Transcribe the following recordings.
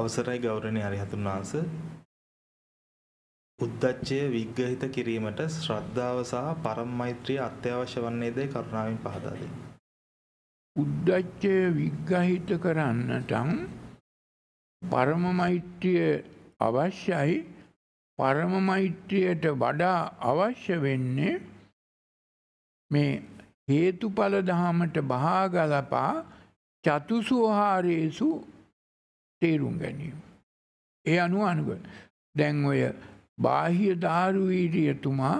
අවසරයි ගෞරවනීය අරිහතුන් වහන්සේ උද්දච්චය විග්‍රහිත කිරීමට ශ්‍රද්ධාව සහ පරම මෛත්‍රිය අත්‍යවශ්‍ය වන්නේදයි කරුණාවෙන් පහදා දෙන්න. උද්දච්චය විග්‍රහිත කරන්නටම් පරම මෛත්‍රිය අවශ්‍යයි. පරම මෛත්‍රියට වඩා අවශ්‍ය වෙන්නේ මේ හේතුඵල ධහමට බහා ගලපා චතුසෝහාරේසු තේරුම් ගැනීම. ඒ අනුව අනුව දැන් ඔය බාහිය ධාරුවීරියතුමා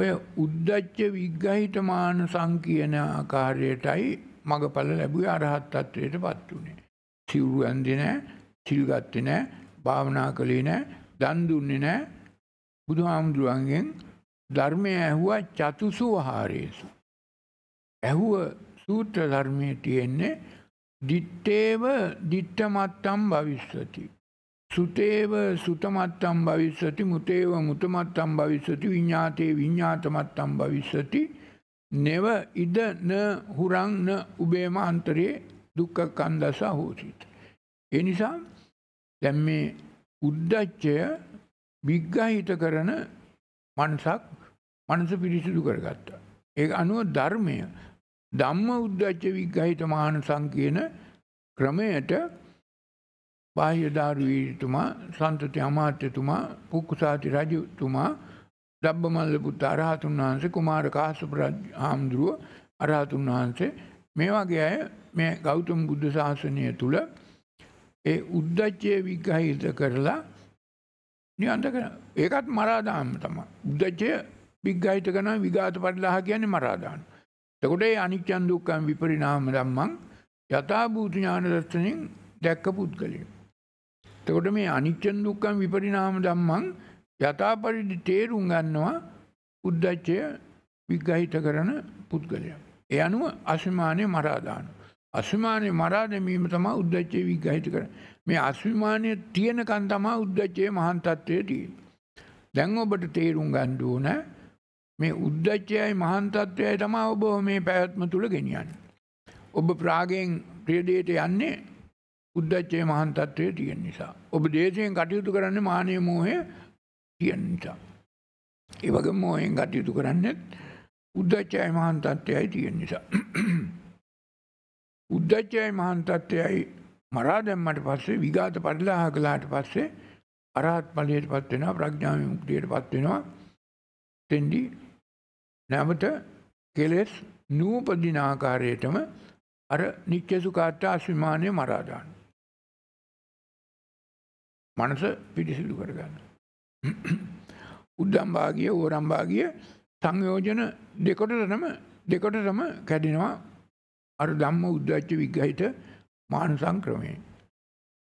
ඔය උද්දච්ච විග්ගහිතමාන සංකීයන ආකාරයටයි මඟඵල ලැබුවේ අරහත් තත්වයට පත් වුණේ. සිවුරු ඇන්දේ නෑ, සිල් ගත්තේ නෑ, භාවනා කළේ නෑ, දන් දුන්නේ නෑ. බුදුහාමුදුරන්ගෙන් ධර්මය ඇහුවා චතුසු වහාරේසු. ඇහුව සූත්‍ර ධර්මයේ තියෙන්නේ දිත්තේව දිට්ටමත්තම් භවිස්සති. සුතේව සුතමත්තම් භවිස්සති මුතේව මුතමත්තම් භවිස්සති විඤ්ඥාතයේ විඤ්ඥාතමත්තම් භවිස්සති නෙව ඉද න හුරං න උබේම අන්තරයේ දුක්ක කන්දසා හෝසිත. එනිසා දැම් මේ උද්දච්චය බිග්ගහිත කරන මනසක් මනස පිරිසිදු කරගත්තා. ඒ අනුව ධර්මය ධම්ම උද්දච්ච විග්ගහිත මහානසං කියන ක්‍රමයට බාහ්‍ය දාරුවීතුමා සන්තති අමාත්‍යතුමා පුක්කුසාති රජතුමා දබ්බමල්ල පුත්ත අරහතුන් වහන්සේ කුමාර කාශ්‍යප හාමුදුරුව අරහතුන් වහන්සේ මේ වගේ අය මේ ගෞතම බුද්ධ ශාසනය තුල ඒ උද්දච්චය විග්‍රහිත කරලා නිවන්ත කර ඒකත් මරාදාම තමයි උද්දච්චය විග්‍රහිත කරනවා විඝාත පරිලාහ කියන්නේ මරාදාන තකොට ඒ අනිච්චන් දුක්ඛම් විපරිණාම ධම්මං යථා භූත ඥාන දර්ශනෙන් දැක්ක පුද්ගලයා. එතකොට මේ අනිච්චන් දුක්ඛම් විපරිණාම ධම්මං යථා පරිදි තේරුම් ගන්නවා උද්දච්චය විග්‍රහිත කරන පුද්ගලයා. ඒ අනුව අසමානේ මරා දානවා. අසමානේ මරා දැමීම තමයි උද්දච්චය විග්‍රහිත කරන්නේ. මේ අසමානේ තියෙනකන් තමයි උද්දච්චයේ මහාන් තත්ත්වය තියෙන්නේ. දැන් ඔබට තේරුම් ගන්න ඕනේ මේ උද්දච්චයයි මහන්තත්වයයි තමා ඔබ මේ පැවැත්ම තුළ ගෙනියන්න. ඔබ ප්‍රාගෙන් ප්‍රියදයට යන්නේ උද්දච්චය මහන්තත්වය තියෙන් නිසා. ඔබ දේශයෙන් කටයුතු කරන්න මානය මෝහය තියෙන් නිසා. ඒවග මෝහෙන් කටයුතු කරන්නෙත් උද්දච්චයයි මහන්තත්වයයි තියෙන් නිසා. උද්දච්චයයි මහන්තත්වයයි මරා දැම්මට පස්සේ විගාත පටලාහ කලාට පස්සේ අරහත් පලයට පත්වෙනවා ප්‍රඥාව මුක්තියට පත්වෙනවා තෙන්ඩි නැමට කෙලෙස් නූපදින ආකාරයටම අර නිච්චසුකාට අස්විමානය මරාදාන්න. මනස පිටිසිදු කරගන්න. උද්දම්භාගිය ඕරම්භාගිය සංයෝජන දෙකොටටම දෙකොටටම කැඩෙනවා අර ධම්ම උද්දච්ච විග්ගහිත මානසංක්‍රමයෙන්.